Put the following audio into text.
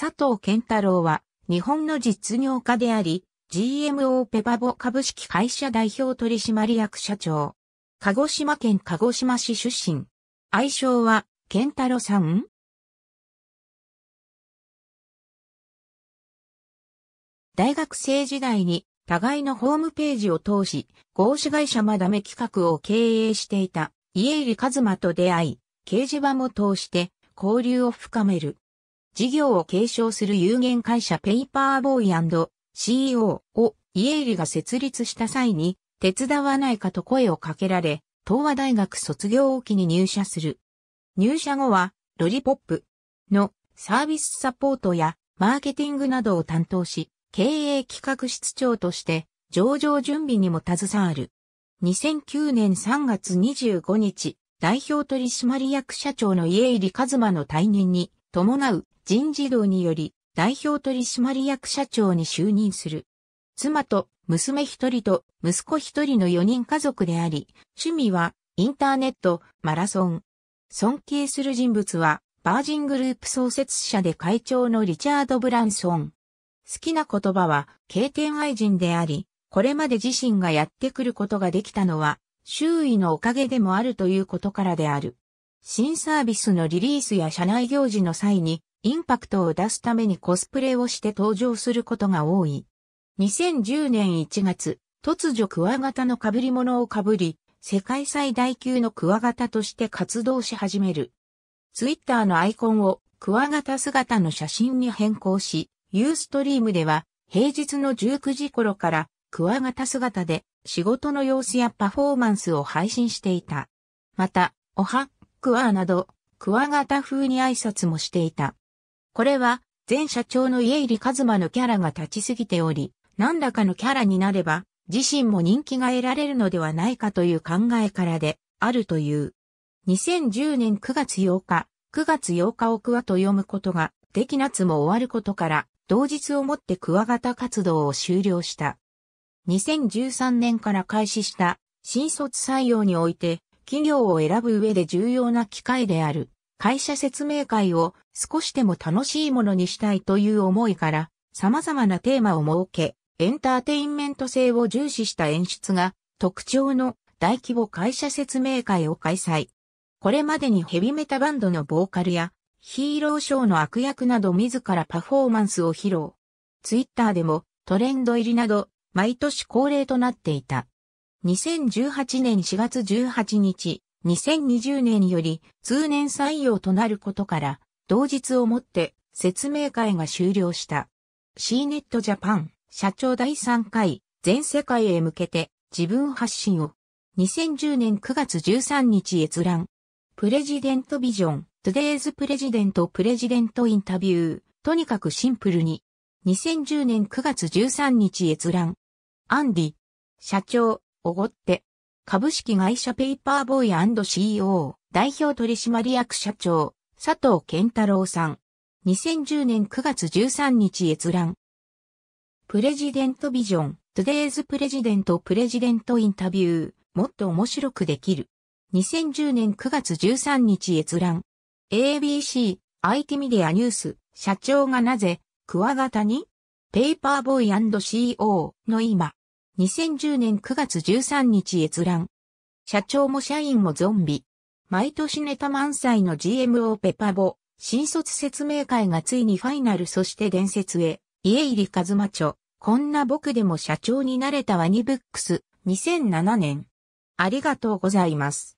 佐藤健太郎は、日本の実業家であり、GMO ペパボ株式会社代表取締役社長。鹿児島県鹿児島市出身。愛称は、健太郎さん大学生時代に互いのホームページを通し、合資会社まだめ企画を経営していた家入一馬と出会い、掲示板も通して交流を深める。事業を継承する有限会社ペイパーボーイ &CEO を家入りが設立した際に手伝わないかと声をかけられ、東和大学卒業を機に入社する。入社後はロリポップのサービスサポートやマーケティングなどを担当し、経営企画室長として上場準備にも携わる。2009年3月25日、代表取締役社長の家入一馬の退任に伴う人事労により代表取締役社長に就任する。妻と娘一人と息子一人の4人家族であり、趣味はインターネット、マラソン。尊敬する人物はバージングループ創設者で会長のリチャード・ブランソン。好きな言葉は、経験愛人であり、これまで自身がやってくることができたのは、周囲のおかげでもあるということからである。新サービスのリリースや社内行事の際に、インパクトを出すためにコスプレをして登場することが多い。2010年1月、突如クワガタの被り物を被り、世界最大級のクワガタとして活動し始める。ツイッターのアイコンをクワガタ姿の写真に変更し、ユーストリームでは平日の19時頃からクワガタ姿で仕事の様子やパフォーマンスを配信していた。また、おは、クワなど、クワガタ風に挨拶もしていた。これは、前社長の家入一馬のキャラが立ちすぎており、何らかのキャラになれば、自身も人気が得られるのではないかという考えからで、あるという。2010年9月8日、9月8日をクワと読むことが、でき夏も終わることから、同日をもってクワガタ活動を終了した。2013年から開始した新卒採用において、企業を選ぶ上で重要な機会である。会社説明会を少しでも楽しいものにしたいという思いから様々なテーマを設け、エンターテインメント性を重視した演出が特徴の大規模会社説明会を開催。これまでにヘビメタバンドのボーカルやヒーローショーの悪役など自らパフォーマンスを披露。ツイッターでもトレンド入りなど毎年恒例となっていた。2018年4月18日、2020年より通年採用となることから、同日をもって説明会が終了した。C ネットジャパン社長第3回全世界へ向けて自分発信を2010年9月13日閲覧。プレジデントビジョン、トゥデイズプレジデントプレジデントインタビュー、とにかくシンプルに。2010年9月13日閲覧。アンディ、社長、おごって。株式会社ペーパーボーイ &CEO 代表取締役社長佐藤健太郎さん。2010年9月13日閲覧。プレジデントビジョン、トゥデイズプレジデントプレジデントインタビュー、もっと面白くできる。2010年9月13日閲覧。ABC、IT メディアニュース、社長がなぜ、クワガタにペーパーボーイ &CO の今。2010年9月13日閲覧。社長も社員もゾンビ。毎年ネタ満載の GMO ペパボ、新卒説明会がついにファイナルそして伝説へ、家入り和馬著、こんな僕でも社長になれたワニブックス、2007年。ありがとうございます。